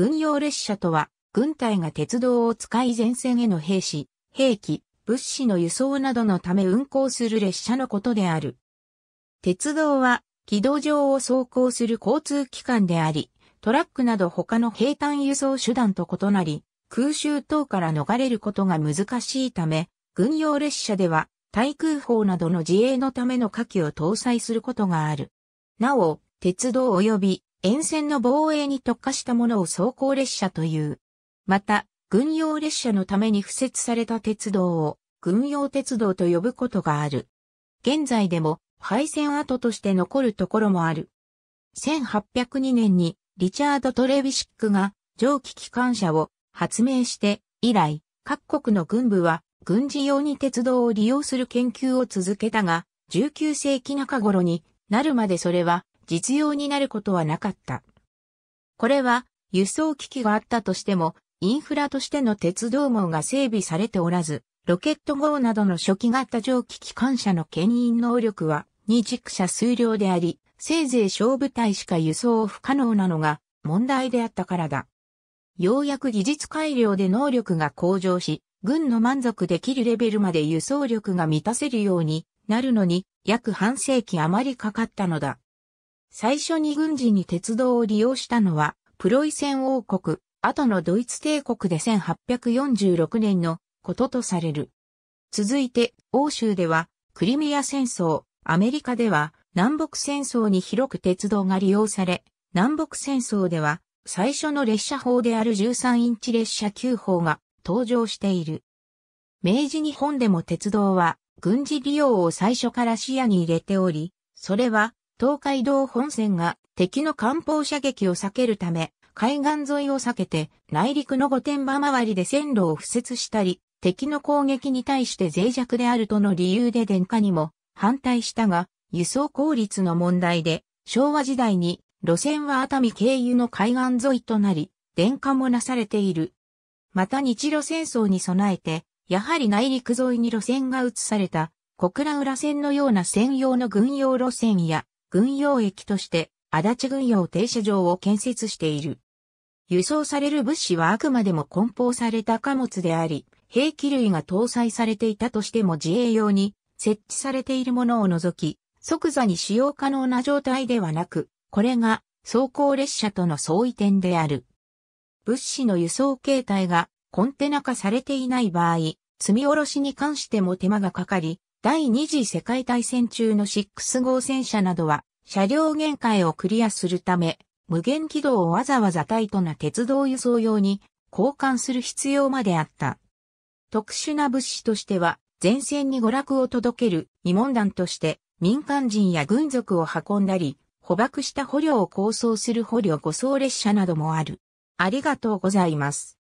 軍用列車とは、軍隊が鉄道を使い前線への兵士、兵器、物資の輸送などのため運行する列車のことである。鉄道は、軌道上を走行する交通機関であり、トラックなど他の平坦輸送手段と異なり、空襲等から逃れることが難しいため、軍用列車では、対空砲などの自衛のための火器を搭載することがある。なお、鉄道及び沿線の防衛に特化したものを走行列車という。また、軍用列車のために付設された鉄道を軍用鉄道と呼ぶことがある。現在でも廃線跡として残るところもある。1802年にリチャード・トレビシックが蒸気機関車を発明して以来、各国の軍部は軍事用に鉄道を利用する研究を続けたが、19世紀中頃になるまでそれは実用になることはなかった。これは輸送機器があったとしても、インフラとしての鉄道網が整備されておらず、ロケット号などの初期型蒸気機関車の牽引能力は、二軸車数量であり、せいぜい小部隊しか輸送不可能なのが問題であったからだ。ようやく技術改良で能力が向上し、軍の満足できるレベルまで輸送力が満たせるようになるのに、約半世紀余りかかったのだ。最初に軍事に鉄道を利用したのは、プロイセン王国、後のドイツ帝国で1846年のこととされる。続いて、欧州では、クリミア戦争、アメリカでは、南北戦争に広く鉄道が利用され、南北戦争では、最初の列車砲である13インチ列車9砲が登場している。明治日本でも鉄道は軍事利用を最初から視野に入れており、それは東海道本線が敵の艦砲射撃を避けるため、海岸沿いを避けて内陸の御殿場周りで線路を敷設したり、敵の攻撃に対して脆弱であるとの理由で電化にも反対したが、輸送効率の問題で、昭和時代に路線は熱海経由の海岸沿いとなり、電化もなされている。また日露戦争に備えて、やはり内陸沿いに路線が移された、小倉浦線のような専用の軍用路線や、軍用駅として、足立軍用停車場を建設している。輸送される物資はあくまでも梱包された貨物であり、兵器類が搭載されていたとしても自衛用に設置されているものを除き、即座に使用可能な状態ではなく、これが走行列車との相違点である。物資の輸送形態がコンテナ化されていない場合、積み下ろしに関しても手間がかかり、第二次世界大戦中の6号戦車などは、車両限界をクリアするため、無限軌道をわざわざタイトな鉄道輸送用に交換する必要まであった。特殊な物資としては、前線に娯楽を届ける疑問団として民間人や軍属を運んだり、捕獲した捕虜を構想する捕虜護送列車などもある。ありがとうございます。